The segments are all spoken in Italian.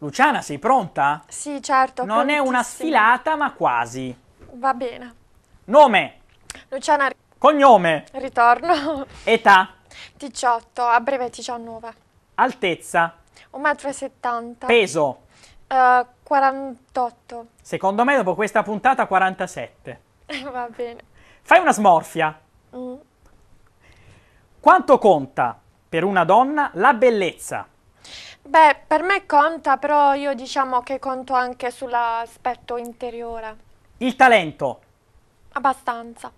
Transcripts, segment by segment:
Luciana, sei pronta? Sì, certo. Non è una sfilata, ma quasi. Va bene. Nome? Luciana. Cognome? Ritorno. Età? 18, a breve 19. Altezza? 1,70 m. Peso? Uh, eh, 48. Secondo me dopo questa puntata 47. Va bene. Fai una smorfia. Mm. Quanto conta per una donna la bellezza? Beh, per me conta, però io diciamo che conto anche sull'aspetto interiore. Il talento. Abbastanza.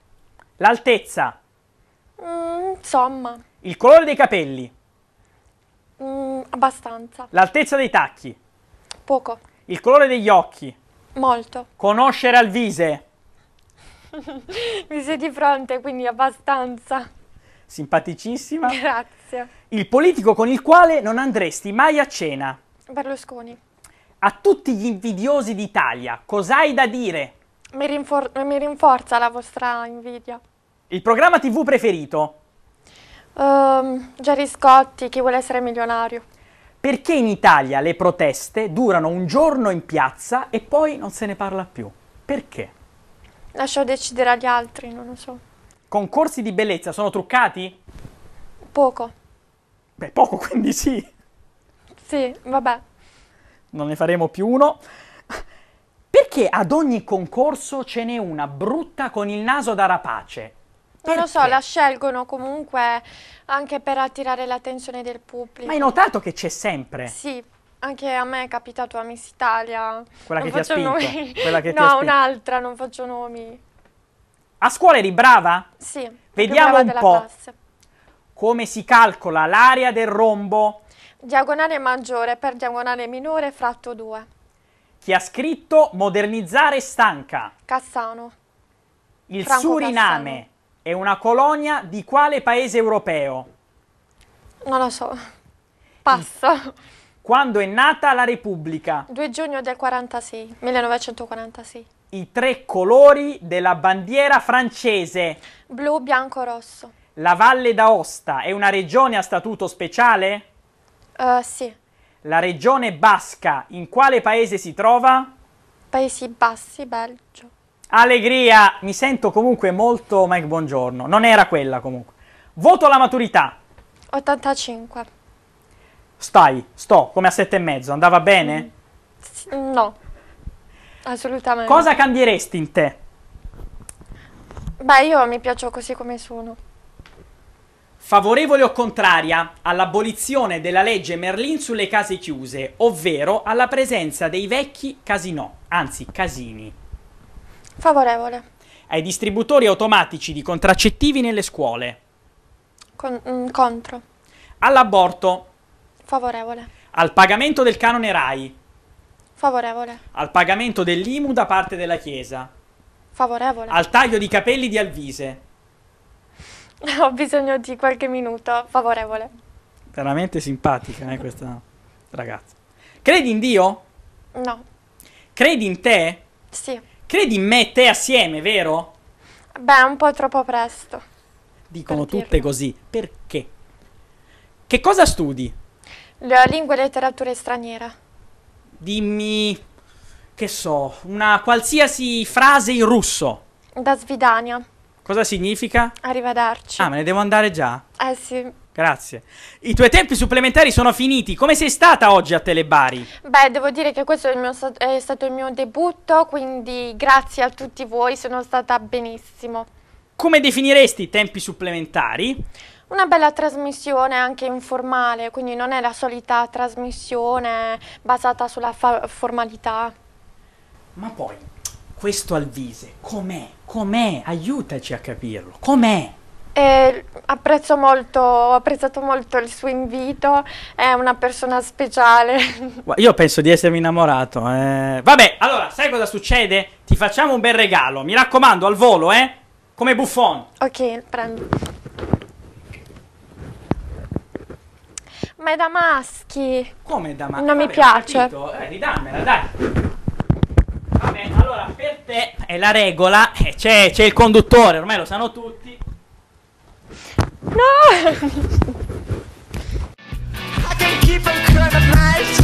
L'altezza. Mm, insomma. Il colore dei capelli. Mm, abbastanza. L'altezza dei tacchi. Poco. Il colore degli occhi. Molto. Conoscere al Alvise. Mi sei di fronte, quindi abbastanza simpaticissima. Grazie. Il politico con il quale non andresti mai a cena. Berlusconi. A tutti gli invidiosi d'Italia, cos'hai da dire? Mi, rinfor- mi, rinforza la vostra invidia. Il programma TV preferito? Um, Scotti, chi vuole essere milionario. Perché in Italia le proteste durano un giorno in piazza e poi non se ne parla più? Perché? Lascio decidere agli altri, non lo so concorsi di bellezza sono truccati? Poco. Beh, poco, quindi sì. Sì, vabbè. Non ne faremo più uno. Perché ad ogni concorso ce n'è una brutta con il naso da rapace? Perché? Non lo so, la scelgono comunque anche per attirare l'attenzione del pubblico. Ma hai notato che c'è sempre? Sì, anche a me è capitato a Miss Italia. Quella non che ti ha spinto? Nomi. Quella che no, ti ha spinto. un'altra, non faccio nomi. A scuola eri brava? Sì. Vediamo un po' classe. come si calcola l'area del rombo. Diagonale maggiore per diagonale minore fratto 2. Chi ha scritto Modernizzare stanca? Cassano. Il Franco Suriname Cassano. è una colonia di quale paese europeo? Non lo so. Passa. Quando è nata la Repubblica? 2 giugno del 46, 1946 i tre colori della bandiera francese? Blu, bianco, rosso. La Valle d'Aosta è una regione a statuto speciale? Uh, sì. La regione basca in quale paese si trova? Paesi Bassi, Belgio. Allegria, mi sento comunque molto Mike Buongiorno, non era quella comunque. Voto alla maturità. 85. Stai, sto, come a sette e mezzo, andava bene? Mm, no. Assolutamente. Cosa cambieresti in te? Beh, io mi piaccio così come sono. Favorevole o contraria all'abolizione della legge Merlin sulle case chiuse, ovvero alla presenza dei vecchi casinò, anzi casini. Favorevole. Ai distributori automatici di contraccettivi nelle scuole. Con, mm, contro. All'aborto. Favorevole. Al pagamento del canone RAI. Favorevole. Al pagamento dell'IMU da parte della Chiesa. Favorevole. Al taglio di capelli di Alvise. Ho bisogno di qualche minuto. Favorevole. Veramente simpatica, eh, questa ragazza. Credi in Dio? No. Credi in te? Sì. Credi in me e te assieme, vero? Beh, è un po' troppo presto. Dicono tutte così. Perché? Che cosa studi? La lingua e letteratura straniera. Dimmi, che so, una qualsiasi frase in russo. Da Svidania. Cosa significa? Arrivederci. Ah, me ne devo andare già? Eh sì. Grazie. I tuoi tempi supplementari sono finiti. Come sei stata oggi a Telebari? Beh, devo dire che questo è, mio, è stato il mio debutto, quindi grazie a tutti voi sono stata benissimo. Come definiresti i tempi supplementari? Una bella trasmissione anche informale, quindi non è la solita trasmissione basata sulla formalità. Ma poi, questo Alvise, com'è? Com'è? Aiutaci a capirlo, com'è? Eh, apprezzo molto, ho apprezzato molto il suo invito, è una persona speciale. Io penso di essermi innamorato. Eh. Vabbè, allora, sai cosa succede? Ti facciamo un bel regalo, mi raccomando, al volo, eh? Come buffon. Ok, prendo. Ma è da maschi. Come da maschi? Non Vabbè, mi piace. Eh, ridammela, dai. Vabbè, allora, per te è la regola, eh, c'è, c'è il conduttore, ormai lo sanno tutti. No! I can keep on crying at